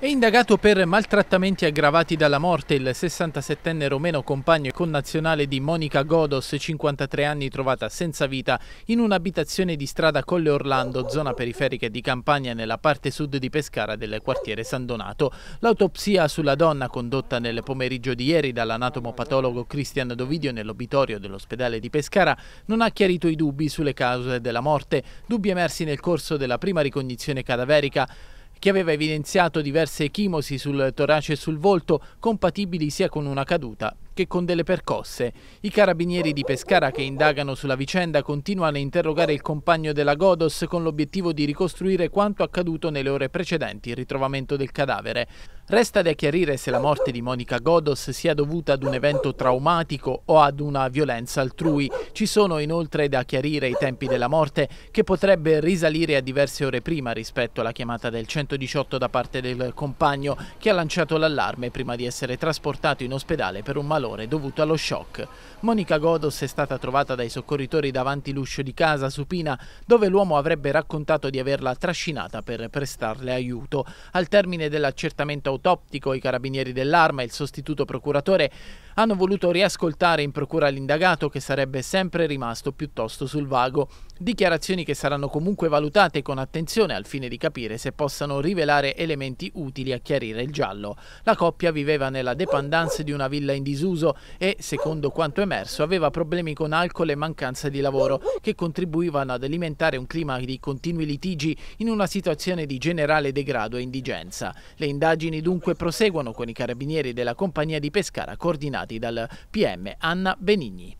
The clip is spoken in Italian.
È indagato per maltrattamenti aggravati dalla morte il 67enne romeno compagno e connazionale di Monica Godos, 53 anni, trovata senza vita in un'abitazione di strada Colle Orlando, zona periferica di Campania nella parte sud di Pescara del quartiere San Donato. L'autopsia sulla donna condotta nel pomeriggio di ieri dall'anatomopatologo Cristian Dovidio nell'obitorio dell'ospedale di Pescara non ha chiarito i dubbi sulle cause della morte, dubbi emersi nel corso della prima ricognizione cadaverica che aveva evidenziato diverse chimosi sul torace e sul volto, compatibili sia con una caduta che con delle percosse. I carabinieri di Pescara che indagano sulla vicenda continuano a interrogare il compagno della Godos con l'obiettivo di ricostruire quanto accaduto nelle ore precedenti il ritrovamento del cadavere. Resta da chiarire se la morte di Monica Godos sia dovuta ad un evento traumatico o ad una violenza altrui. Ci sono inoltre da chiarire i tempi della morte che potrebbe risalire a diverse ore prima rispetto alla chiamata del 118 da parte del compagno che ha lanciato l'allarme prima di essere trasportato in ospedale per un malore dovuto allo shock. Monica Godos è stata trovata dai soccorritori davanti l'uscio di casa supina dove l'uomo avrebbe raccontato di averla trascinata per prestarle aiuto. Al termine dell'accertamento Autoptico, i carabinieri dell'arma e il sostituto procuratore hanno voluto riascoltare in procura l'indagato che sarebbe sempre rimasto piuttosto sul vago. Dichiarazioni che saranno comunque valutate con attenzione al fine di capire se possano rivelare elementi utili a chiarire il giallo. La coppia viveva nella dépendance di una villa in disuso e, secondo quanto emerso, aveva problemi con alcol e mancanza di lavoro che contribuivano ad alimentare un clima di continui litigi in una situazione di generale degrado e indigenza. Le indagini dunque proseguono con i carabinieri della compagnia di Pescara coordinati dal PM Anna Benigni.